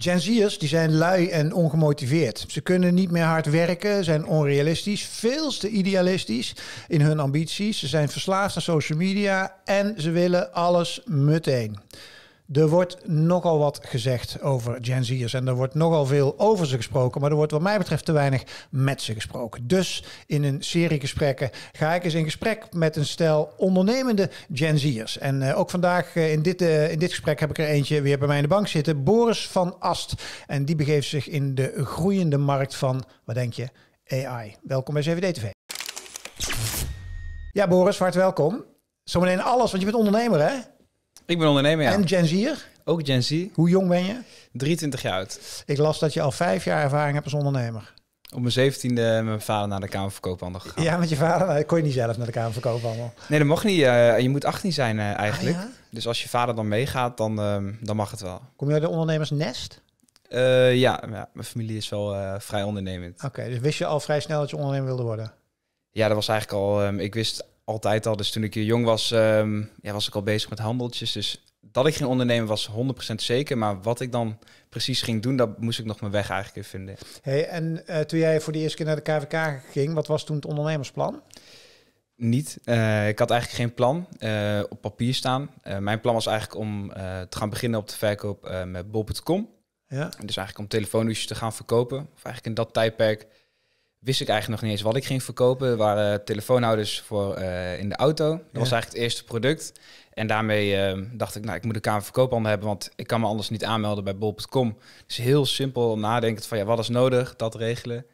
Gen Z'ers die zijn lui en ongemotiveerd. Ze kunnen niet meer hard werken, zijn onrealistisch, veel te idealistisch in hun ambities. Ze zijn verslaafd aan social media en ze willen alles meteen. Er wordt nogal wat gezegd over Gen Z'ers en er wordt nogal veel over ze gesproken, maar er wordt wat mij betreft te weinig met ze gesproken. Dus in een serie gesprekken ga ik eens in gesprek met een stel ondernemende Gen Z'ers. En eh, ook vandaag eh, in, dit, eh, in dit gesprek heb ik er eentje weer bij mij in de bank zitten, Boris van Ast. En die begeeft zich in de groeiende markt van, wat denk je, AI. Welkom bij CVD TV. Ja, Boris, hartelijk welkom. Zometeen alles, want je bent ondernemer hè? Ik ben ondernemer, ja. En Gen Zier? Ook Gen Z. Hoe jong ben je? 23 jaar oud. Ik las dat je al vijf jaar ervaring hebt als ondernemer. Op mijn zeventiende met mijn vader naar de Kamerverkoophandel gegaan. Ja, met je vader kon je niet zelf naar de Kamerverkoophandel. Nee, dat mocht niet. Eh, je moet 18 zijn eh, eigenlijk. Ah, dus als je vader dan meegaat, dan, ehm, dan mag het wel. Kom je uit de ondernemersnest? Eh, ja, ja, mijn familie is wel vrij ondernemend. Oké, dus wist je al vrij snel dat je ondernemer wilde worden? Ja, dat was eigenlijk al... Ehm, ik wist altijd al, dus toen ik jong was, ehm, ja, was ik al bezig met handeltjes. Dus dat ik ging ondernemen was 100% zeker. Maar wat ik dan precies ging doen, dat moest ik nog mijn weg eigenlijk even vinden. Hey, en eh, toen jij voor de eerste keer naar de KVK ging, wat was toen het ondernemersplan? Niet. Eh, ik had eigenlijk geen plan eh, op papier staan. mijn plan was eigenlijk om te gaan beginnen op de verkoop met bol.com. Ja. Dus eigenlijk om telefoonhoesjes te gaan verkopen. Of eigenlijk in dat tijdperk wist ik eigenlijk nog niet eens wat ik ging verkopen. waren telefoonhouders voor eh, in de auto. Dat was eigenlijk het eerste product. En daarmee eh, dacht ik, nou, ik moet een kamer verkoophandel hebben, want ik kan me anders niet aanmelden bij bol.com. Dus heel simpel nadenken van, ja, wat is nodig? Dat regelen.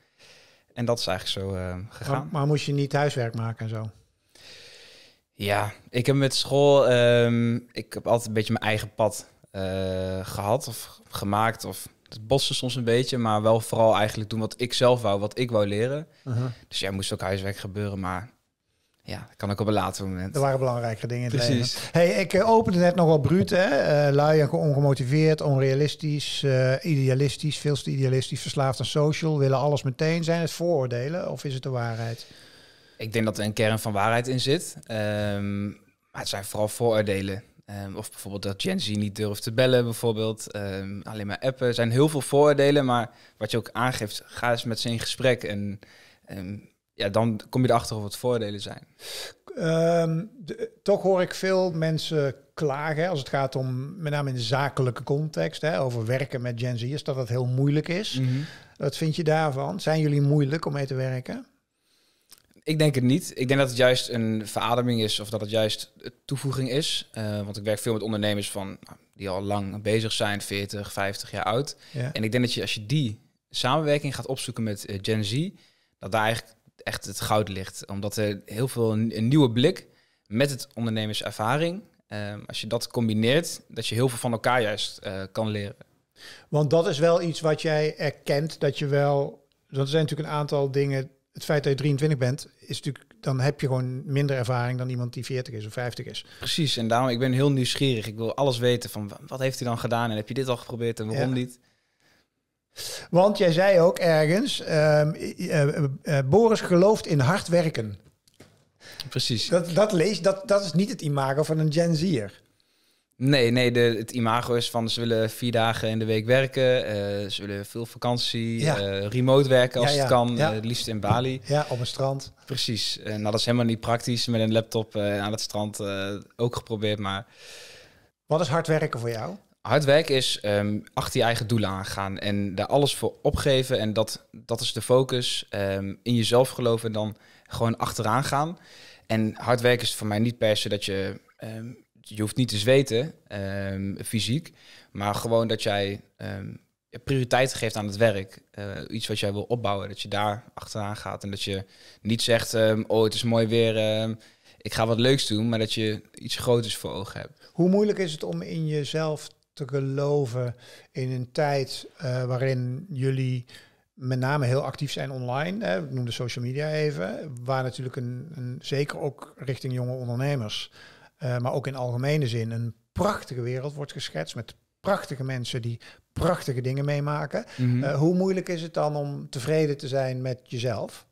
En dat is eigenlijk zo eh, gegaan. Maar, moest je niet huiswerk maken en zo? Ja, ik heb met school, ehm, ik heb altijd een beetje mijn eigen pad gehad of gemaakt of het soms een beetje, maar wel vooral eigenlijk doen wat ik zelf wou, wat ik wou leren. Uh-huh. Dus jij moest ook huiswerk gebeuren, maar ja, kan ook op een later moment. Er waren belangrijke dingen in Precies. leven. Hey, ik eh, opende net nogal bruut, hè. Uh, lui, ongemotiveerd, onrealistisch, eh, idealistisch, veel te idealistisch, verslaafd aan social, willen alles meteen. Zijn het vooroordelen of is het de waarheid? Ik denk dat er een kern van waarheid in zit. Ehm, maar het zijn vooral vooroordelen. Ehm, of bijvoorbeeld dat Gen Z niet durft te bellen, bijvoorbeeld. Ehm, alleen maar appen. Er zijn heel veel voordelen, maar wat je ook aangeeft, ga eens met ze in gesprek. En ehm, ja, dan kom je erachter of het voordelen zijn. toch hoor ik veel mensen klagen als het gaat om, met name in de zakelijke context, hè, over werken met Gen Z is dat dat heel moeilijk is. Mhm. Wat vind je daarvan? Zijn jullie moeilijk om mee te werken? Ik denk het niet. Ik denk dat het juist een verademing is of dat het juist toevoeging is. Eh, want ik werk veel met ondernemers van, nou, die al lang bezig zijn, 40, 50 jaar oud. En ik denk dat je als je die samenwerking gaat opzoeken met eh, Gen Z, dat daar eigenlijk echt het goud ligt. Omdat er heel veel een, nieuwe blik met het ondernemerservaring, uh, als je dat combineert, dat je heel veel van elkaar juist eh, kan leren. Want dat is wel iets wat jij erkent, dat je wel... Dat zijn natuurlijk een aantal dingen het feit dat je 23 bent, is natuurlijk, dan heb je gewoon minder ervaring dan iemand die 40 is of 50 is. Precies, en daarom, ik ben heel nieuwsgierig. Ik wil alles weten van wat heeft hij dan gedaan en heb je dit al geprobeerd en waarom niet? Want jij zei ook ergens, ehm, eh, eh, eh, Boris gelooft in hard werken. Precies. Dat, dat, lees, dat, dat is niet het imago van een Gen Zier. Nee, nee de, het imago is van ze willen vier dagen in de week werken. Eh, ze willen veel vakantie, eh, remote werken als het kan, eh, het liefst in Bali. Ja, op een strand. Precies. En nou, dat is helemaal niet praktisch met een laptop aan het strand ook geprobeerd. Maar... Wat is hard werken voor jou? Hard werken is ehm, achter je eigen doelen aangaan en daar alles voor opgeven. En dat, dat is de focus. Ehm, in jezelf geloven en dan gewoon achteraan gaan. En hard werken is voor mij niet per se dat je... Ehm, je hoeft niet te zweten, ehm, fysiek, maar gewoon dat jij um, prioriteit geeft aan het werk. Eh, iets wat jij wil opbouwen, dat je daar achteraan gaat. En dat je niet zegt, ehm, oh het is mooi weer, ik ga wat leuks doen, maar dat je iets groters voor ogen hebt. Hoe moeilijk is het om in jezelf te geloven in een tijd eh, waarin jullie met name heel actief zijn online. Hè? Ik noemde social media even. Waar natuurlijk een, een zeker ook richting jonge ondernemers eh, maar ook in algemene zin een prachtige wereld wordt geschetst met prachtige mensen die prachtige dingen meemaken. Mhm. Eh, hoe moeilijk is het dan om tevreden te zijn met jezelf?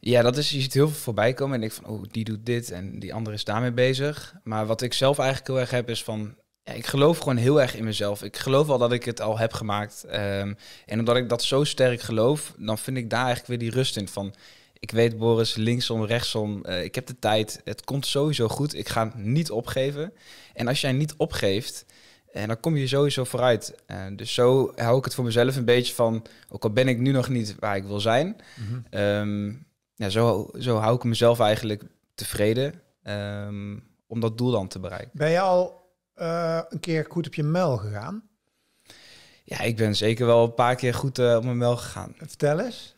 Ja, dat is, je ziet heel veel voorbij komen en ik van, oh, die doet dit en die andere is daarmee bezig. Maar wat ik zelf eigenlijk heel erg heb is van, ja, ik geloof gewoon heel erg in mezelf. Ik geloof al dat ik het al heb gemaakt. Ehm, en omdat ik dat zo sterk geloof, dan vind ik daar eigenlijk weer die rust in van, ik weet, Boris, linksom, rechtsom, eh, ik heb de tijd. Het komt sowieso goed. Ik ga niet opgeven. En als jij niet opgeeft, en eh, dan kom je sowieso vooruit. Eh, dus zo hou ik het voor mezelf een beetje van, ook al ben ik nu nog niet waar ik wil zijn, mhm. ehm, ja, zo, zo hou ik mezelf eigenlijk tevreden ehm, om dat doel dan te bereiken. Ben je al een keer goed op je mel gegaan? Ja, ik ben zeker wel een paar keer goed op mijn mel gegaan. Vertel eens.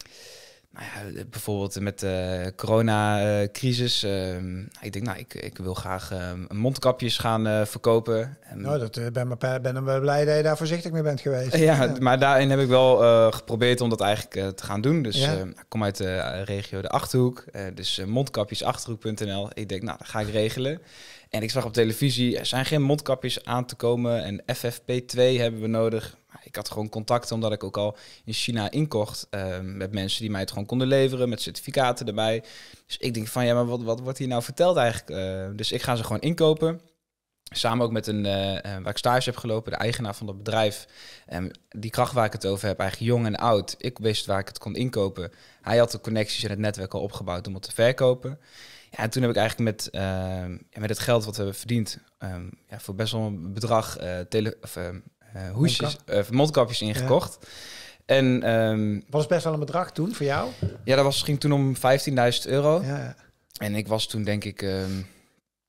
Nou eh, bijvoorbeeld met de coronacrisis. Ehm, ik denk, nou, ik, ik wil graag ehm, mondkapjes gaan eh, verkopen. Nou, dat uh, ben, ik ben wel blij dat je daar voorzichtig mee bent geweest. ja, maar daarin heb ik wel geprobeerd om dat eigenlijk te gaan doen. Dus ik kom uit de regio de Achterhoek. dus mondkapjesachterhoek.nl. Ik denk, nou, dat ga ik regelen. En ik zag op televisie, er zijn geen mondkapjes aan te komen. En FFP2 hebben we nodig ik had gewoon contacten, omdat ik ook al in China inkocht. Ehm, met mensen die mij het gewoon konden leveren, met certificaten erbij. Dus ik denk van, ja, maar wat, wat wordt hier nou verteld eigenlijk? Ehm, dus ik ga ze gewoon inkopen. Samen ook met een, eh, eh, waar ik stage heb gelopen, de eigenaar van dat bedrijf. Um, die kracht waar ik het over heb, eigenlijk jong en oud. Ik wist waar ik het kon inkopen. Hij had de connecties en het netwerk al opgebouwd om het te verkopen. Ja, en toen heb ik eigenlijk met, met het geld wat we hebben verdiend, ja, voor best wel een bedrag uh, tele of, eh, hoesjes, Mondkap. Eh, mondkapjes ingekocht. Ja. En, ehm, was best wel een bedrag toen voor jou? Ja, dat was, ging toen om 15.000 euro. Ja. En ik was toen denk ik, ehm,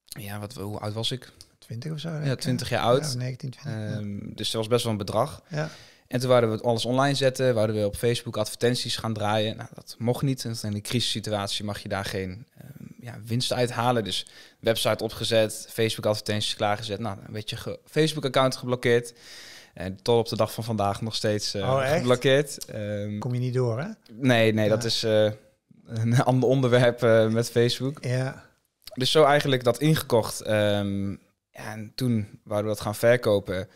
ja, wat, hoe oud was ik? 20 of zo. Ja, 20 jaar oud. 19, ehm, Dus dat was best wel een bedrag. Ja. En toen wouden we alles online zetten, wouden we op Facebook advertenties gaan draaien. Nou, dat mocht niet. in de crisissituatie mag je daar geen winst ja, winst Dus website opgezet, Facebook advertenties klaargezet. Nou, een beetje Facebook-account geblokkeerd. En tot op de dag van vandaag nog steeds eh, oh, geblokkeerd. Ehm, Kom je niet door, hè? Nee, nee, dat is eh, een ander onderwerp eh, met Facebook. Ja. Dus zo eigenlijk dat ingekocht. Ehm, en toen waren we dat gaan verkopen.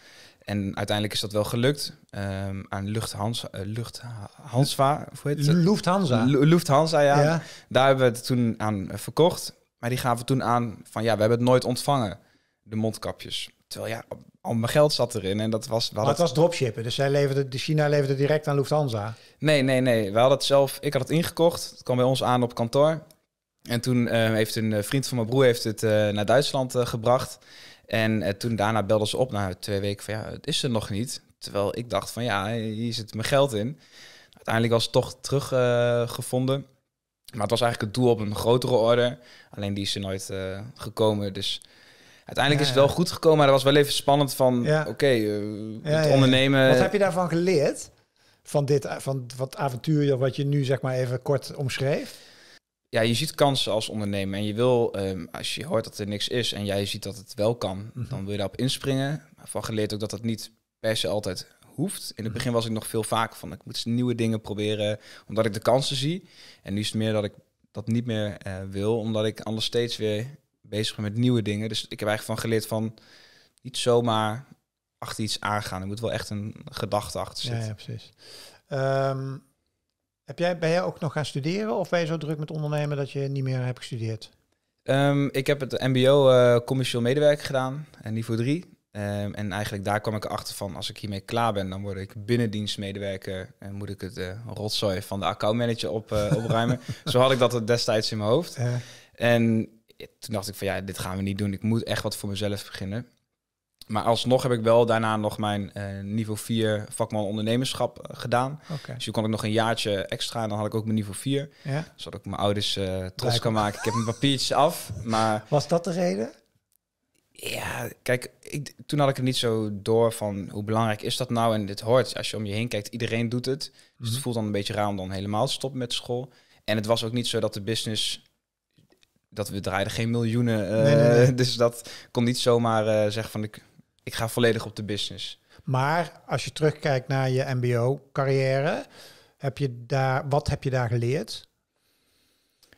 En uiteindelijk is dat wel gelukt um, aan Lufthansa. Uh, Lufthansa, hoe heet het? Lufthansa. Lufthansa, ja. ja. Daar hebben we het toen aan verkocht. Maar die gaven toen aan van ja, we hebben het nooit ontvangen, de mondkapjes. Terwijl ja, al mijn geld zat erin. En dat was. wat. was dropshippen. Dus zij leverde, China leverde direct aan Lufthansa. Nee, nee, nee. We hadden het zelf. Ik had het ingekocht. Het kwam bij ons aan op kantoor. En toen eh, heeft een eh, vriend van mijn broer heeft het eh, naar Duitsland gebracht. En toen daarna belden ze op na twee weken van ja, het is er nog niet. Terwijl ik dacht van ja, hier zit mijn geld in. Uiteindelijk was het toch teruggevonden. maar het was eigenlijk het doel op een grotere orde, Alleen die is er nooit gekomen. Dus Uiteindelijk is het wel goed gekomen, maar dat was wel even spannend van, oké, eh, het ondernemen... Wat heb je daarvan geleerd? Van dit, eh, van wat avontuur wat je nu zeg maar even kort omschreef? ja, je ziet kansen als ondernemer. En je wil, ehm, als je hoort dat er niks is en jij ziet dat het wel kan, mhm. dan wil je daarop inspringen. Maar van geleerd ook dat dat niet per se altijd hoeft. In het mhm. begin was ik nog veel vaker van, ik moet nieuwe dingen proberen, omdat ik de kansen zie. En nu is het meer dat ik dat niet meer eh, wil, omdat ik anders steeds weer bezig met nieuwe dingen. Dus ik heb eigenlijk van geleerd van niet zomaar achter iets aangaan. Er moet wel echt een gedachte achter zitten. Ja, precies. Ehm, heb jij, ben jij ook nog gaan studeren of ben je zo druk met ondernemen dat je niet meer hebt gestudeerd? Ehm, ik heb het MBO uh, eh, commercieel medewerker gedaan en eh, niveau 3. Ehm, en eigenlijk daar kwam ik achter van, als ik hiermee klaar ben, dan word ik binnendienstmedewerker en moet ik het uh, rotzooi van de accountmanager op, uh, opruimen. zo had ik dat destijds in mijn hoofd. Ja. En toen dacht ik van ja, dit gaan we niet doen. Ik moet echt wat voor mezelf beginnen. Maar alsnog heb ik wel daarna nog mijn eh, niveau 4 vakman ondernemerschap eh, gedaan. Okay. Dus toen kon ik nog een jaartje extra en dan had ik ook mijn niveau 4. Ja. Zodat dus ik mijn ouders eh, trots kan maken. Ik heb mijn papiertjes af. Maar... Was dat de reden? Ja, kijk, ik, toen had ik het niet zo door van hoe belangrijk is dat nou en dit hoort. Als je om je heen kijkt, iedereen doet het. Dus het mhm. voelt dan een beetje raar om dan helemaal te stoppen met school. En het was ook niet zo dat de business dat we draaiden geen miljoenen. Uh, Dus dat kon niet zomaar uh, zeggen van ik, ik ga volledig op de business. Maar als je terugkijkt naar je MBO-carrière, heb je daar, wat heb je daar geleerd?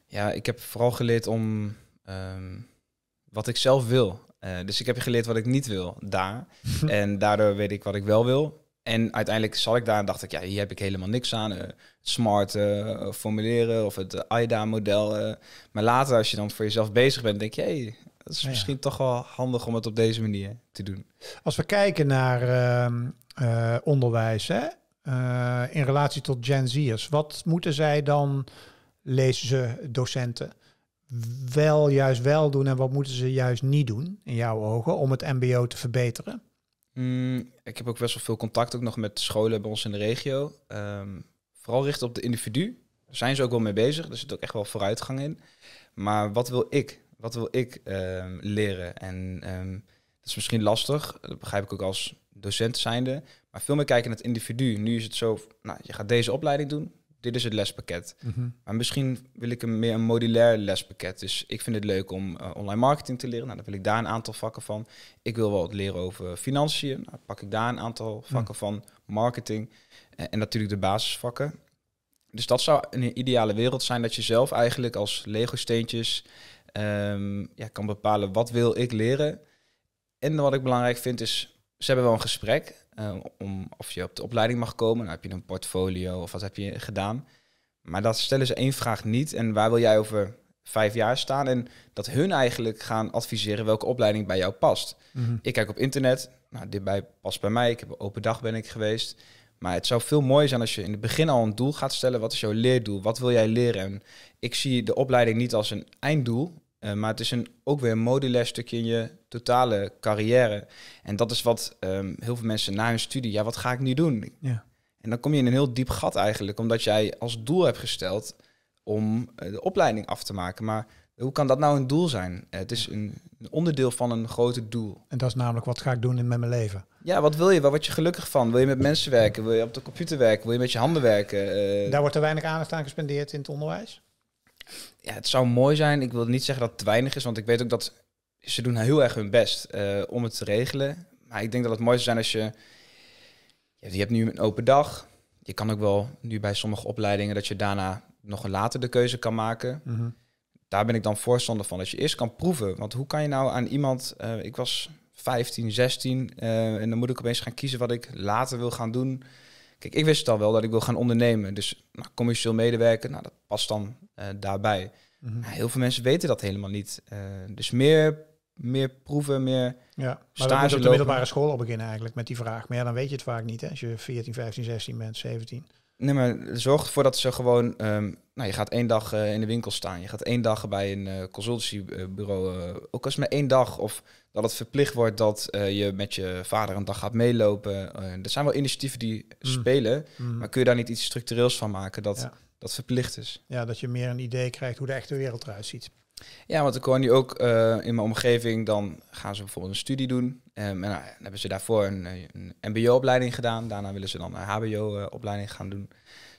Ja, ik heb vooral geleerd om ehm, wat ik zelf wil. Eh, dus ik heb geleerd wat ik niet wil daar. en daardoor weet ik wat ik wel wil. En uiteindelijk zat ik daar en dacht ik, ja, hier heb ik helemaal niks aan. Uh, smart uh, formuleren of het AIDA-model. Eh. maar later, als je dan voor jezelf bezig bent, denk je, hey, dat is misschien toch wel handig om het op deze manier te doen. Als we kijken naar ehm, onderwijs hè? in relatie tot Gen Z'ers, wat moeten zij dan, lezen ze docenten, wel juist wel doen en wat moeten ze juist niet doen, in jouw ogen, om het MBO te verbeteren? Mm, ik heb ook best wel veel contact ook nog met scholen bij ons in de regio. Um, vooral richt op de individu. Daar zijn ze ook wel mee bezig. Er zit ook echt wel vooruitgang in. Maar wat wil ik? Wat wil ik ehm, leren? En um, dat is misschien lastig. Dat begrijp ik ook als docent zijnde. Maar veel meer kijken naar het individu. Nu is het zo, nou, je gaat deze opleiding doen dit is het lespakket. Mhm. Maar misschien wil ik een meer een modulair lespakket. Dus ik vind het leuk om eh, online marketing te leren. Nou, dan wil ik daar een aantal vakken van. Ik wil wel wat leren over financiën. Nou, pak ik daar een aantal mhm. vakken van. Marketing. Eh, en natuurlijk de basisvakken. Dus dat zou een ideale wereld zijn dat je zelf eigenlijk als Lego-steentjes ehm, ja, kan bepalen wat wil ik leren. En wat ik belangrijk vind is, ze hebben wel een gesprek. Eh, om, of je op de opleiding mag komen. Dan nou heb je een portfolio of wat heb je gedaan. Maar dat stellen ze één vraag niet. En waar wil jij over vijf jaar staan? En dat hun eigenlijk gaan adviseren welke opleiding bij jou past. Mhm. Ik kijk op internet. Nou, dit bij, past bij mij. Ik heb open dag ben ik geweest. Maar het zou veel mooier zijn als je in het begin al een doel gaat stellen. Wat is jouw leerdoel? Wat wil jij leren? En ik zie de opleiding niet als een einddoel. Eh, maar het is een, ook weer een modulair stukje in je totale carrière. En dat is wat ehm, heel veel mensen na hun studie, ja, wat ga ik nu doen? Ja. En dan kom je in een heel diep gat eigenlijk, omdat jij als doel hebt gesteld om eh, de opleiding af te maken. Maar hoe kan dat nou een doel zijn? Eh, het is een, onderdeel van een groter doel. En dat is namelijk wat ga ik doen in met mijn leven? Ja, wat wil je? Waar word je gelukkig van? Wil je met mensen werken? Wil je op de computer werken? Wil je met je handen werken? Eh, Daar wordt er weinig aandacht aan gespendeerd in het onderwijs? Ja, het zou mooi zijn. Ik wil niet zeggen dat het te weinig is, want ik weet ook dat ze doen heel erg hun best eh, om het te regelen. Maar ik denk dat het mooiste zou zijn als je... Je hebt nu een open dag. Je kan ook wel nu bij sommige opleidingen... dat je daarna nog later de keuze kan maken. Mhm. Daar ben ik dan voorstander van. Dat je eerst kan proeven. Want hoe kan je nou aan iemand... Eh, ik was 15, 16 eh, en dan moet ik opeens gaan kiezen wat ik later wil gaan doen. Kijk, ik wist het al wel dat ik wil gaan ondernemen. Dus nou, commercieel medewerken. nou, dat past dan daarbij. Mhm. heel veel mensen weten dat helemaal niet. dus meer meer proeven, meer ja, maar stage op de middelbare school al beginnen eigenlijk met die vraag. Maar ja, dan weet je het vaak niet hè, als je 14, 15, 16 bent, 17. Nee, maar zorg ervoor dat ze gewoon... Ehm, nou, je gaat één dag eh, in de winkel staan. Je gaat één dag bij een uh, eh, consultancybureau. Eh, ook als maar één dag. Of dat het verplicht wordt dat je met je vader een dag gaat meelopen. er zijn wel initiatieven die mm. spelen. Mm. Maar kun je daar niet iets structureels van maken dat, dat verplicht is? Ja, dat je meer een idee krijgt hoe de echte wereld eruit ziet. Ja, want ik hoor nu ook eh, in mijn omgeving, dan gaan ze bijvoorbeeld een studie doen. Ehm, en hebben ze daarvoor een, een mbo-opleiding gedaan. Daarna willen ze dan een hbo-opleiding gaan doen,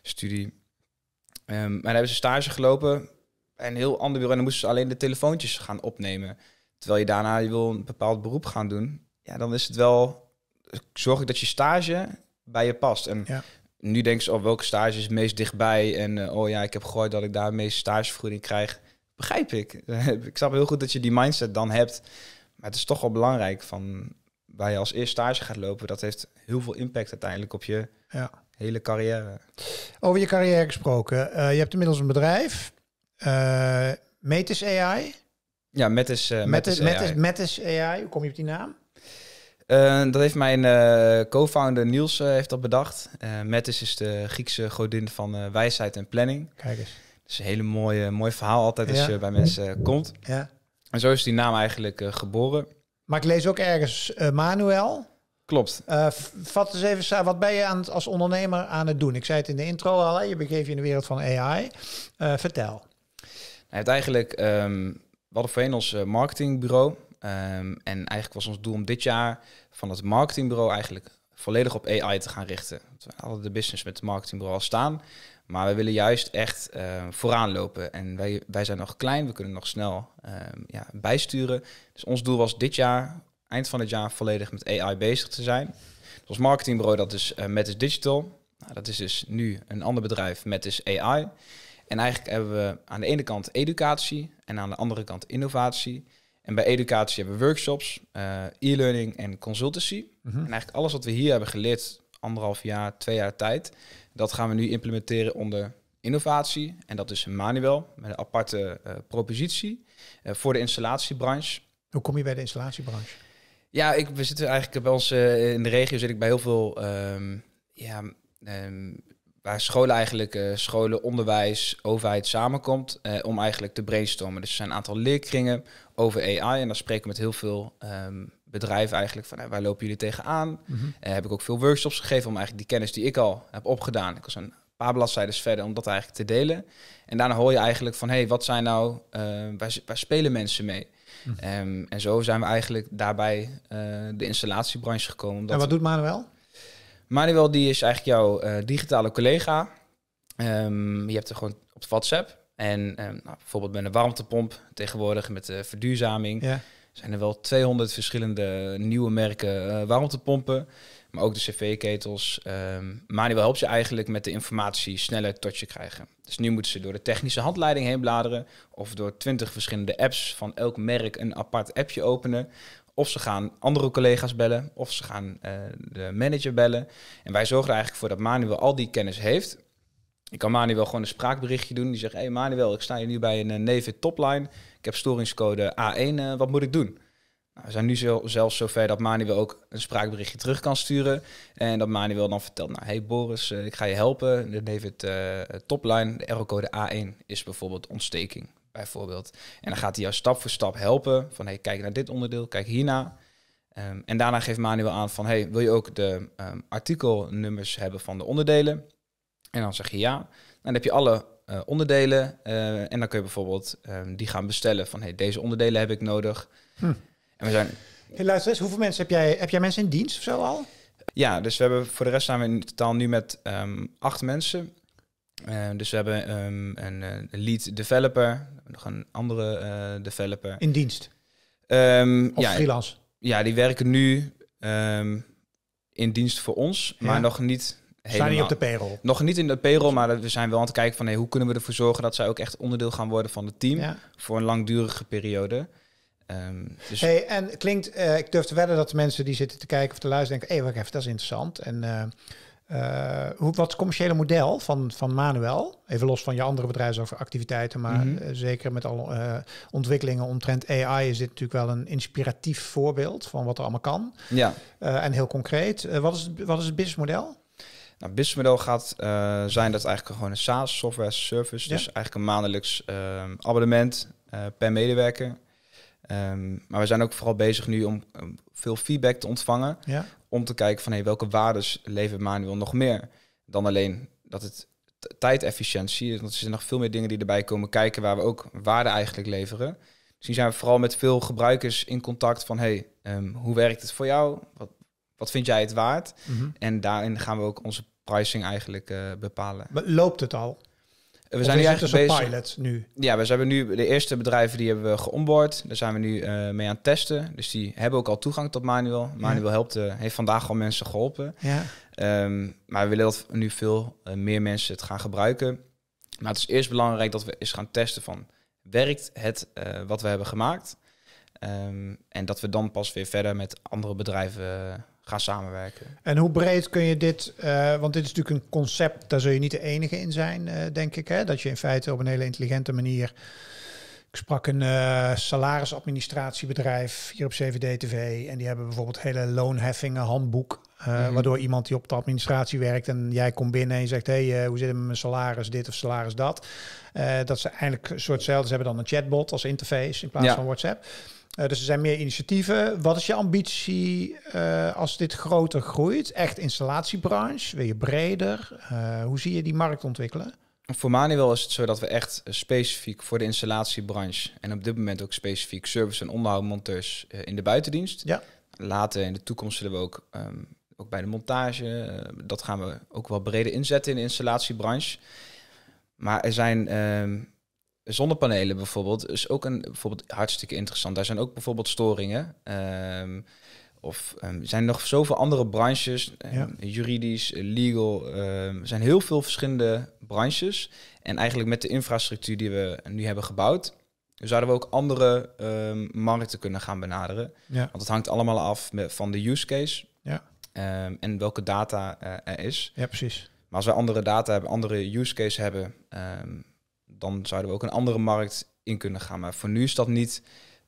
studie. Um, maar dan hebben ze stage gelopen bij een heel ander bureau. En dan moesten ze alleen de telefoontjes gaan opnemen. Terwijl je daarna je wil een bepaald beroep gaan doen. Ja, dan is het wel, zorg ik dat je stage bij je past. En nu denk ze, oh, welke stage is het meest dichtbij? En eh, oh ja, ik heb gehoord dat ik daar de meeste stagevergoeding krijg. Begrijp ik. ik snap heel goed dat je die mindset dan hebt. Maar het is toch wel belangrijk van waar je als eerste stage gaat lopen. Dat heeft heel veel impact uiteindelijk op je ja. hele carrière. Over je carrière gesproken. Eh, je hebt inmiddels een bedrijf. Eh, Metis AI. Ja, Metis, eh, Metis, Metis, AI. Hoe kom je op die naam? dat heeft mijn uh, co-founder Niels heeft dat bedacht. Metis is de Griekse godin van wijsheid en planning. Kijk eens is een hele mooie, mooi verhaal altijd als je bij mensen eh, komt. Ja. En zo is die naam eigenlijk eh, geboren. Maar ik lees ook ergens eh, Manuel. Klopt. Uh, vat eens even samen, wat ben je aan het, als ondernemer aan het doen? Ik zei het in de intro al, je begeeft je in de wereld van AI. vertel. Nou, het eigenlijk, um, we hadden voorheen ons marketingbureau. Ehm, en eigenlijk was ons doel om dit jaar van het marketingbureau eigenlijk volledig op AI te gaan richten. We hadden de business met het marketingbureau al staan. Maar we willen juist echt ehm, vooraan lopen. En wij, wij zijn nog klein, we kunnen nog snel ehm, ja, bijsturen. Dus ons doel was dit jaar, eind van het jaar, volledig met AI bezig te zijn. Dus ons marketingbureau, dat is uh, Metis Digital. Nou, dat is dus nu een ander bedrijf, Metis AI. En eigenlijk hebben we aan de ene kant educatie en aan de andere kant innovatie. En bij educatie hebben we workshops, eh, e-learning en consultancy. Mhm. En eigenlijk alles wat we hier hebben geleerd, anderhalf jaar, twee jaar tijd, dat gaan we nu implementeren onder innovatie. En dat is een Manuel met een aparte eh, propositie eh, voor de installatiebranche. Hoe kom je bij de installatiebranche? Ja, ik, we zitten eigenlijk bij ons eh, in de regio zit ik bij heel veel ehm, ja, ehm, waar scholen eigenlijk, scholen, onderwijs, overheid samenkomt om eigenlijk te brainstormen. Dus er zijn een aantal leerkringen over AI en daar spreken we met heel veel um, bedrijf eigenlijk van eh, waar lopen jullie tegenaan? Mm heb ik ook veel workshops gegeven om eigenlijk die kennis die ik al heb opgedaan. Ik was een paar bladzijden verder om dat eigenlijk te delen. En daarna hoor je eigenlijk van hey, wat zijn nou, uh, waar, waar, spelen mensen mee? Mhm. Ehm, en zo zijn we eigenlijk daarbij de installatiebranche gekomen. Omdat en wat doet Manuel? Manuel die is eigenlijk jouw digitale collega. Ehm, je hebt er gewoon op WhatsApp. En ehm, nou, bijvoorbeeld met een warmtepomp tegenwoordig met de verduurzaming zijn er wel 200 verschillende nieuwe merken uh, eh, warmtepompen. Maar ook de cv-ketels. Ehm, Manuel helpt je eigenlijk met de informatie sneller tot je krijgen. Dus nu moeten ze door de technische handleiding heen bladeren. Of door 20 verschillende apps van elk merk een apart appje openen. Of ze gaan andere collega's bellen. Of ze gaan eh, de manager bellen. En wij zorgen er eigenlijk voor dat Manuel al die kennis heeft. Ik kan Manuel gewoon een spraakberichtje doen. Die zegt, hey Manuel, ik sta hier nu bij een eh, Navit topline. Ik heb storingscode A1, eh, wat moet ik doen? Nou, we zijn nu zo, zelfs zover dat Manuel ook een spraakberichtje terug kan sturen. En dat Manuel dan vertelt, nou, hey Boris, eh, ik ga je helpen. De David topline, de errorcode A1 is bijvoorbeeld ontsteking, bijvoorbeeld. En dan gaat hij jou stap voor stap helpen. Van, hey, kijk naar dit onderdeel, kijk hierna. Ehm, en daarna geeft Manuel aan van, hey, wil je ook de ehm, artikelnummers hebben van de onderdelen? En dan zeg je ja. Nou, dan heb je alle eh, onderdelen. Eh, en dan kun je bijvoorbeeld ehm, die gaan bestellen van hey, deze onderdelen heb ik nodig. Hm. En we zijn. Hey, luister eens, hoeveel mensen heb jij? Heb jij mensen in dienst of zo al? Ja, dus we hebben voor de rest zijn we in totaal nu met ehm, acht mensen. Eh, dus we hebben ehm, een, een lead developer, nog een andere developer. In dienst? of ja, freelance? Ja, die werken nu in dienst voor ons, maar nog niet Helemaal. Staan niet op de payroll? Nog niet in de payroll, maar we zijn wel aan het kijken van hey, hoe kunnen we ervoor zorgen dat zij ook echt onderdeel gaan worden van het team voor een langdurige periode. Um, dus hey, en klinkt, eh, ik durf te wedden dat de mensen die zitten te kijken of te luisteren denken, hé hey, wacht even, dat is interessant. En uh, uh, wat het commerciële model van, van Manuel, even los van je andere bedrijfsactiviteiten, maar mm -hmm. zeker met alle ontwikkelingen omtrent AI is dit natuurlijk wel een inspiratief voorbeeld van wat er allemaal kan. Ja. en heel concreet, wat, is, wat is het businessmodel? Nou, businessmodel gaat eh, zijn dat eigenlijk gewoon een SaaS, software service. Dus eigenlijk een maandelijks ehm, abonnement eh, per medewerker. Ehm, maar we zijn ook vooral bezig nu om veel feedback te ontvangen. Om te kijken van hey, welke waardes levert manuel nog meer dan alleen dat het tijdefficiëntie. Want er zijn nog veel meer dingen die erbij komen kijken waar we ook waarde eigenlijk leveren. Dus hier zijn we vooral met veel gebruikers in contact van hey, ehm, hoe werkt het voor jou? Wat, wat vind jij het waard? Mhm. En daarin gaan we ook onze pricing eigenlijk eh, bepalen. Maar loopt het al? We zijn nu eigenlijk een pilot nu. Ja, we hebben nu de eerste bedrijven die hebben we geonboard. Daar zijn we nu eh, mee aan het testen. Dus die hebben ook al toegang tot Manuel. Manuel helpt, uh, heeft vandaag al mensen geholpen. Ja. Ehm, maar we willen dat nu veel meer mensen het gaan gebruiken. Maar het is eerst belangrijk dat we eens gaan testen van... werkt het wat we hebben gemaakt? Ehm, en dat we dan pas weer verder met andere bedrijven gaan samenwerken. En hoe breed kun je dit, eh, want dit is natuurlijk een concept, daar zul je niet de enige in zijn, eh, denk ik. Hè? Dat je in feite op een hele intelligente manier. Ik sprak een eh, salarisadministratiebedrijf hier op CVD-TV en die hebben bijvoorbeeld hele loonheffingen, handboek. Mhm. Waardoor iemand die op de administratie werkt en jij komt binnen en je zegt: hé, hey, hoe zit het met mijn salaris, dit of salaris dat? dat ze eigenlijk een soort zelfs hebben dan een chatbot als interface in plaats van WhatsApp. Eh, dus er zijn meer initiatieven. Wat is je ambitie eh, als dit groter groeit? Echt installatiebranche? Wil je breder? Uh, hoe zie je die markt ontwikkelen? Voor Manuel is het zo dat we echt specifiek voor de installatiebranche en op dit moment ook specifiek service- en onderhoudmonteurs in de buitendienst. Ja. Later in de toekomst zullen we ook, ehm, ook bij de montage, dat gaan we ook wel breder inzetten in de installatiebranche. Maar er zijn ehm, zonnepanelen bijvoorbeeld is ook een, bijvoorbeeld hartstikke interessant. Daar zijn ook bijvoorbeeld storingen. Ehm, of um, zijn nog zoveel andere branches, um, juridisch, legal. Er zijn heel veel verschillende branches. En eigenlijk met de infrastructuur die we nu hebben gebouwd, zouden we ook andere markten kunnen gaan benaderen. Ja. Want het hangt allemaal af van de use case ja. en welke data eh, er is. Ja, precies. Maar als wij andere data hebben, andere use case hebben, dan zouden we ook een andere markt in kunnen gaan. Maar voor nu is dat niet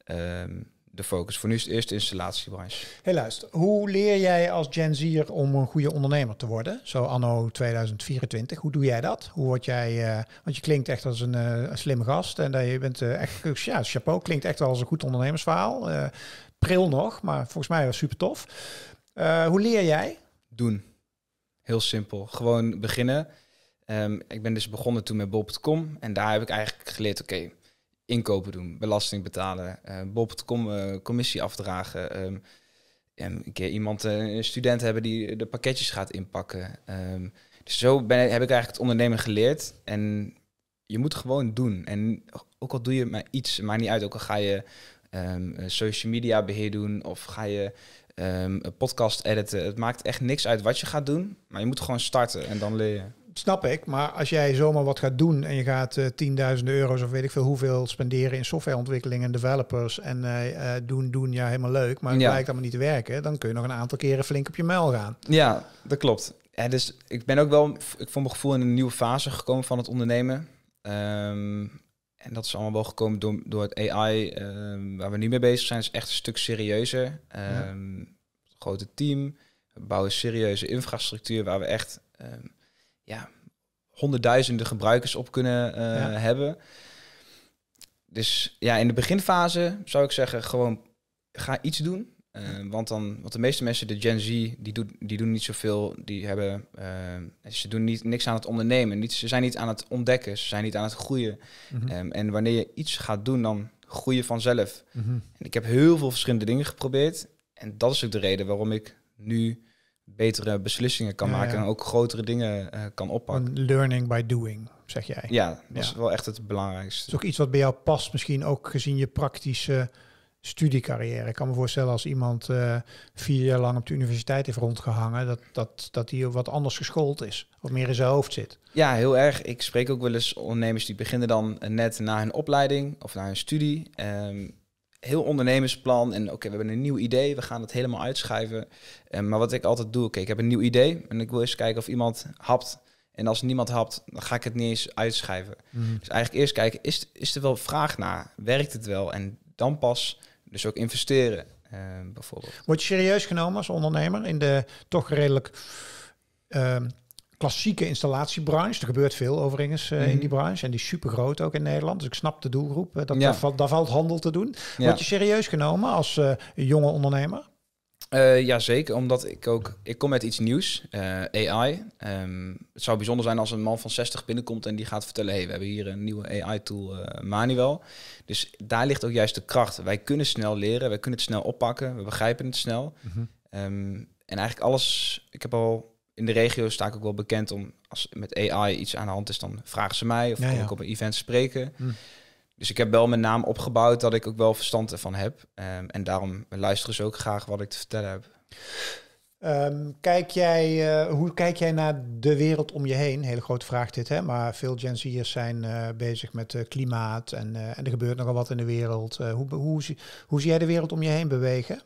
ehm, de focus. Voor nu is het eerst de installatiebranche. Hey, luister, hoe leer jij als Gen Zier om een goede ondernemer te worden? Zo anno 2024. Hoe doe jij dat? Hoe word jij... Eh, want je klinkt echt als eh, een, slimme gast. En dat je bent eh, echt... Ja, chapeau. Klinkt echt wel als een goed ondernemersverhaal. pril nog, maar volgens mij was super tof. hoe leer jij? Doen. Heel simpel. Gewoon beginnen. Ehm, ik ben dus begonnen toen met Bob.com en daar heb ik eigenlijk geleerd, oké, inkopen doen, belasting betalen, uh, commissie afdragen. Ehm, en een keer iemand, eh, een student hebben die de pakketjes gaat inpakken. Ehm, dus zo ben, heb ik eigenlijk het ondernemen geleerd. En je moet gewoon doen. En ook al doe je maar iets, maakt niet uit. Ook al ga je social media beheer doen of ga je podcast editen. Het maakt echt niks uit wat je gaat doen. Maar je moet gewoon starten en dan leer je snap ik. Maar als jij zomaar wat gaat doen en je gaat uh, tienduizenden euro's of weet ik veel hoeveel spenderen in softwareontwikkeling en developers en eh, eh, doen, doen, ja, helemaal leuk, maar het ja. blijkt allemaal niet te werken, dan kun je nog een aantal keren flink op je muil gaan. Ja, dat klopt. Ja, dus ik ben ook wel, ik vond mijn gevoel, in een nieuwe fase gekomen van het ondernemen. Ehm, en dat is allemaal wel gekomen door, door het AI, ehm, waar we nu mee bezig zijn, is echt een stuk serieuzer. Ehm, grote team, we bouwen serieuze infrastructuur waar we echt ja, honderdduizenden gebruikers op kunnen uh, hebben. Dus ja, in de beginfase zou ik zeggen, gewoon ga iets doen. Eh, want, dan, want de meeste mensen, de Gen Z, die, doet, die doen niet zoveel. Die hebben, eh, ze doen niet, niks aan het ondernemen. Niet, ze zijn niet aan het ontdekken. Ze zijn niet aan het groeien. Mhm. Ehm, en wanneer je iets gaat doen, dan groei je vanzelf. Mhm. En ik heb heel veel verschillende dingen geprobeerd. En dat is ook de reden waarom ik nu betere beslissingen kan maken en ook grotere dingen eh, kan oppakken. Learning by doing, zeg jij. Ja, dat is wel echt het belangrijkste. Het is ook iets wat bij jou past, misschien ook gezien je praktische studiecarrière. Ik kan me voorstellen als iemand eh, vier jaar lang op de universiteit heeft rondgehangen, dat, dat, dat die wat anders geschoold is of meer in zijn hoofd zit. Ja, heel erg. Ik spreek ook wel eens ondernemers die beginnen dan eh, net na hun opleiding of na hun studie. Ehm, heel ondernemersplan. En oké, we hebben een nieuw idee, we gaan het helemaal uitschrijven eh, maar wat ik altijd doe, oké, ik heb een nieuw idee en ik wil eens kijken of iemand hapt. En als niemand hapt, dan ga ik het niet eens uitschrijven mhm. Dus eigenlijk eerst kijken, is, is er wel vraag naar? Werkt het wel? En dan pas dus ook investeren, eh, bijvoorbeeld. Word je serieus genomen als ondernemer in de toch redelijk... Ehm, klassieke installatiebranche. Er gebeurt veel overigens eh, in mhm. die branche. En die is super groot ook in Nederland. Dus ik snap de doelgroep. Eh, dat, daar, valt, daar, valt, handel te doen. Ja. Word je serieus genomen als eh, jonge ondernemer? Ja, Jazeker, omdat ik ook... Ik kom met iets nieuws, AI. Ehm, het zou bijzonder zijn als een man van 60 binnenkomt en die gaat vertellen... hey, we hebben hier een nieuwe AI-tool, Manuel. Dus daar ligt ook juist de kracht. Wij kunnen snel leren, wij kunnen het snel oppakken, we begrijpen het snel. Mhm. Ehm, en eigenlijk alles... Ik heb al in de regio sta ik ook wel bekend om als met AI iets aan de hand is, dan vragen ze mij of ik op een event spreken. Hm. Dus ik heb wel mijn naam opgebouwd dat ik ook wel verstand ervan heb. Ehm, en daarom luisteren ze ook graag wat ik te vertellen heb. Ehm, kijk jij, eh, hoe kijk jij naar de wereld om je heen? Hele grote vraag dit, hè? maar veel Gen Z'ers zijn eh, bezig met eh, klimaat en, en, er gebeurt nogal wat in de wereld. hoe, hoe, hoe zie jij de wereld om je heen bewegen?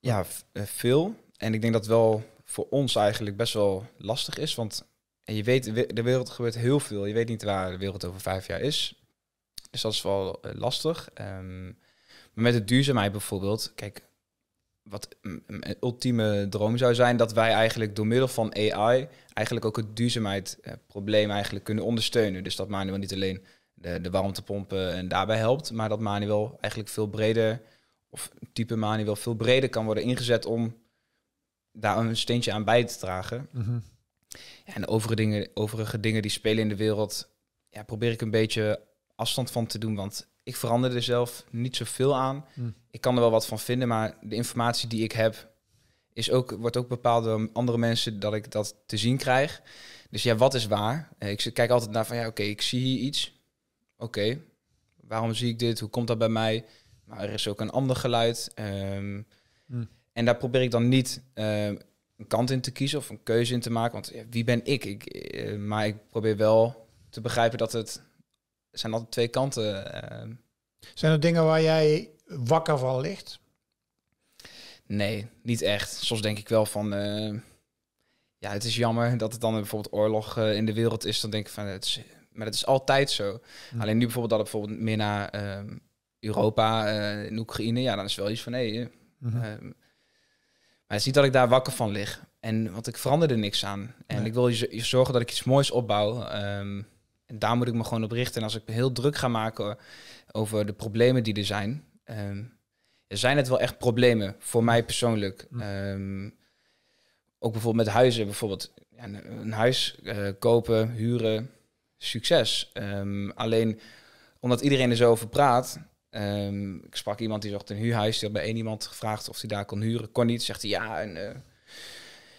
Ja, veel. En ik denk dat wel voor ons eigenlijk best wel lastig is. Want je weet, de wereld gebeurt heel veel. Je weet niet waar de wereld over vijf jaar is. Dus dat is wel eh, lastig. Ehm, maar met de duurzaamheid bijvoorbeeld, kijk, wat een ultieme droom zou zijn, dat wij eigenlijk door middel van AI eigenlijk ook het eh, probleem eigenlijk kunnen ondersteunen. Dus dat Manuel niet alleen de, de warmtepompen en daarbij helpt, maar dat Manuel eigenlijk veel breder, of type Manuel veel breder kan worden ingezet om daar een steentje aan bij te dragen. Mhm. ja, en de overige dingen, overige dingen die spelen in de wereld, ja, probeer ik een beetje afstand van te doen. Want ik verander er zelf niet zoveel aan. Mhm. Ik kan er wel wat van vinden, maar de informatie die ik heb, is ook, wordt ook bepaald door andere mensen dat ik dat te zien krijg. Dus ja, wat is waar? Eh, ik kijk altijd naar van ja, oké, ik zie hier iets. Oké, waarom zie ik dit? Hoe komt dat bij mij? Maar er is ook een ander geluid. Um, en daar probeer ik dan niet eh, een kant in te kiezen of een keuze in te maken. Want wie ben ik? ik eh, maar ik probeer wel te begrijpen dat het zijn altijd twee kanten. Uh. Zijn er dingen waar jij wakker van ligt? Nee, niet echt. Soms denk ik wel van. ja, het is jammer dat het dan bijvoorbeeld oorlog in de wereld is. Dan denk ik van, het maar dat is altijd zo. Hm. Alleen nu bijvoorbeeld dat het bijvoorbeeld meer naar ehm, Europa, in Oekraïne, ja, dan is wel iets van, nee. Mhm. Ehm, maar het is niet dat ik daar wakker van lig. En, want ik veranderde niks aan. En ik wil je zorgen dat ik iets moois opbouw. Ehm, en daar moet ik me gewoon op richten. En als ik me heel druk ga maken over de problemen die er zijn. Ehm, er zijn het wel echt problemen voor mij persoonlijk. Hm. Ehm, ook bijvoorbeeld met huizen. Bijvoorbeeld ja, een, huis eh, kopen, huren, succes. alleen omdat iedereen er zo over praat, Ehm, ik sprak iemand die zocht een huurhuis. Die had bij één iemand gevraagd of hij daar kon huren. Kon niet. Zegt hij ja. En, eh,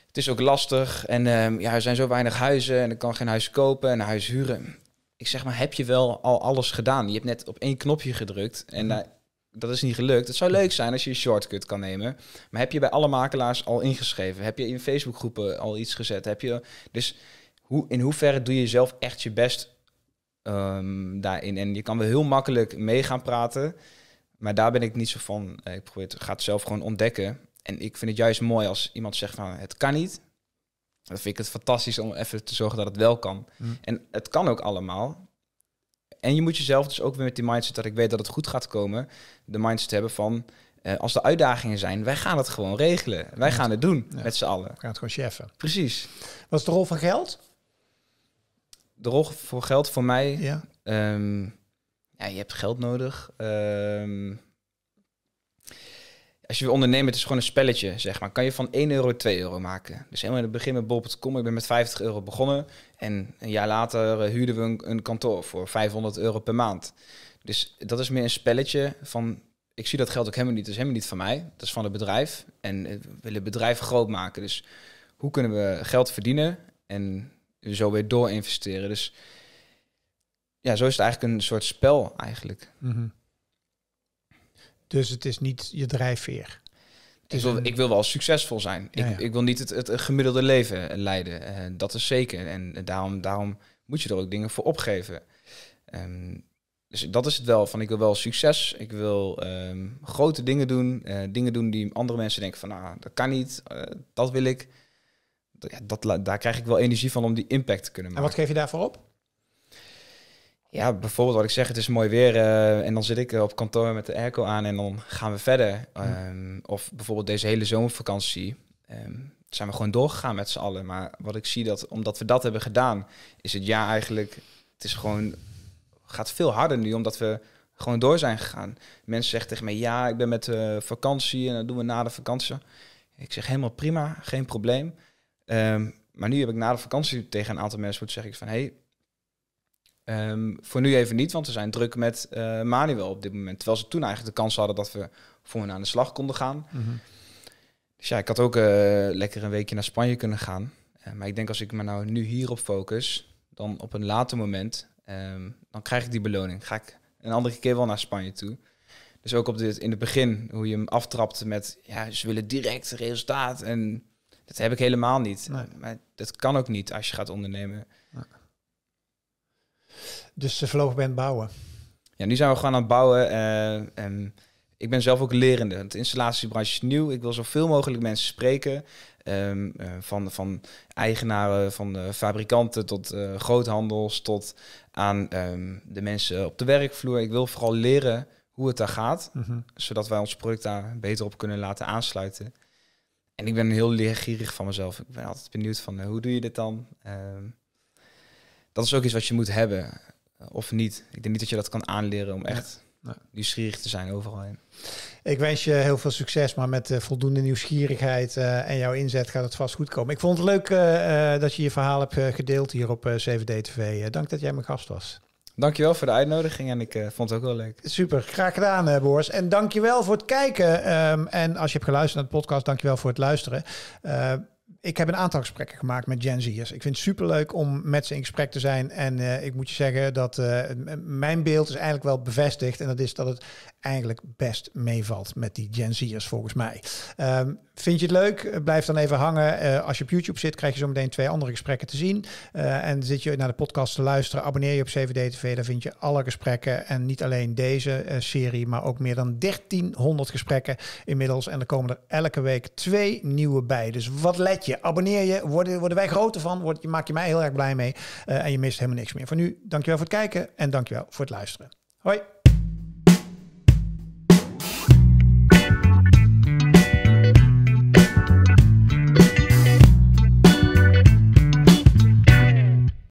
het is ook lastig. En ehm, ja, er zijn zo weinig huizen. En ik kan geen huis kopen en een huis huren. Ik zeg maar, heb je wel al alles gedaan? Je hebt net op één knopje gedrukt. En mhm. eh, dat is niet gelukt. Het zou leuk zijn als je een shortcut kan nemen. Maar heb je bij alle makelaars al ingeschreven? Heb je in Facebookgroepen al iets gezet? Heb je... Dus hoe, in hoeverre doe je zelf echt je best Ehm, daarin. En je kan wel heel makkelijk mee gaan praten. Maar daar ben ik niet zo van. Eh, ik probeer het, gaat zelf gewoon ontdekken. En ik vind het juist mooi als iemand zegt van het kan niet. Dan vind ik het fantastisch om even te zorgen dat het wel kan. Mm. En het kan ook allemaal. En je moet jezelf dus ook weer met die mindset dat ik weet dat het goed gaat komen. De mindset hebben van eh, als er uitdagingen zijn, wij gaan het gewoon regelen. Wij gaan het doen met z'n allen. We gaan het gewoon cheffen. Precies. Wat is de rol van geld? de rol voor geld voor mij. Ja. Ehm, ja, je hebt geld nodig. Ehm, als je wil ondernemen, het is gewoon een spelletje, zeg maar. Kan je van 1 euro 2 euro maken. Dus helemaal in het begin met bol.com, ik ben met 50 euro begonnen. En een jaar later eh, huurden we een, kantoor voor 500 euro per maand. Dus dat is meer een spelletje van... Ik zie dat geld ook helemaal niet, dat is helemaal niet van mij. Dat is van het bedrijf. En eh, we willen bedrijven bedrijf groot maken. Dus hoe kunnen we geld verdienen en zo weer door investeren. Dus ja, zo is het eigenlijk een soort spel eigenlijk. Mhm. Dus het is niet je drijfveer. Ik wil, ik wil wel succesvol zijn. Ik, wil niet het, het gemiddelde leven eh, leiden. Eh, dat is zeker. En eh, daarom, daarom moet je er ook dingen voor opgeven. Um, dus dat is het wel. Van ik wil wel succes. Ik wil ehm, grote dingen doen. dingen doen die andere mensen denken van, nou, dat kan niet. dat wil ik ja, dat, daar krijg ik wel energie van om die impact te kunnen maken. En wat geef je daarvoor op? Ja, bijvoorbeeld wat ik zeg, het is mooi weer eh, en dan zit ik eh, op kantoor met de airco aan en dan gaan we verder. Hm. Ehm, of bijvoorbeeld deze hele zomervakantie ehm, zijn we gewoon doorgegaan met z'n allen. Maar wat ik zie, dat omdat we dat hebben gedaan, is het ja eigenlijk, het is gewoon, gaat veel harder nu omdat we gewoon door zijn gegaan. Mensen zeggen tegen mij, ja, ik ben met eh, vakantie en dat doen we na de vakantie. Ik zeg helemaal prima, geen probleem. Ehm, maar nu heb ik na de vakantie tegen een aantal mensen moeten zeggen van hey, ehm, voor nu even niet, want we zijn druk met uh, Manuel op dit moment. Terwijl ze toen eigenlijk de kans hadden dat we voor hen aan de slag konden gaan. Mhm. Dus ja, ik had ook eh, lekker een weekje naar Spanje kunnen gaan. Eh, maar ik denk als ik me nou nu hierop focus, dan op een later moment, ehm, dan krijg ik die beloning. Ga ik een andere keer wel naar Spanje toe. Dus ook op dit, in het begin, hoe je hem aftrapt met, ja, ze willen direct resultaat en dat heb ik helemaal niet. Maar dat kan ook niet als je gaat ondernemen. Dus ze vloog bent bouwen. Ja, nu zijn we gewoon aan het bouwen. Eh, en ik ben zelf ook lerende. De installatiebranche is nieuw. Ik wil zoveel mogelijk mensen spreken. Ehm, eh, van, van eigenaren, van fabrikanten tot uh, groothandels, tot aan ehm, de mensen op de werkvloer. Ik wil vooral leren hoe het daar gaat, mhm. zodat wij ons product daar beter op kunnen laten aansluiten. En ik ben heel leergierig van mezelf. Ik ben altijd benieuwd van eh, hoe doe je dit dan? Uh, dat is ook iets wat je moet hebben. Eh, of niet. Ik denk niet dat je dat kan aanleren om echt nieuwsgierig te zijn overal heen. Ik wens je heel veel succes, maar met eh, voldoende nieuwsgierigheid en jouw inzet gaat het vast goed komen. Ik vond het leuk dat je je verhaal hebt gedeeld hier op 7D TV. dank dat jij mijn gast was. Dankjewel voor de uitnodiging en ik eh, vond het ook wel leuk. Super, graag gedaan uh, Boris. En dankjewel voor het kijken. Ehm, en als je hebt geluisterd naar de podcast, dankjewel voor het luisteren. Eh, ik heb een aantal gesprekken gemaakt met Gen Z'ers. Ik vind het leuk om met ze in gesprek te zijn. En ik moet je zeggen dat mijn beeld is eigenlijk wel bevestigd. En dat is dat het eigenlijk best meevalt met die Gen Z'ers volgens mij. Ehm, vind je het leuk? Eh, blijf dan even hangen. Eh, als je op YouTube zit, krijg je zo meteen twee andere gesprekken te zien. Eh, en zit je naar de podcast te luisteren, abonneer je op 7D TV. Daar vind je alle gesprekken. En niet alleen deze serie, maar ook meer dan 1300 gesprekken inmiddels. En er komen er elke week twee nieuwe bij. Dus wat let je? Abonneer je. Worden, worden wij groter van? Word, je, maak je mij heel erg blij mee. en je mist helemaal niks meer. Voor nu, dankjewel voor het kijken en dankjewel voor het luisteren. Hoi!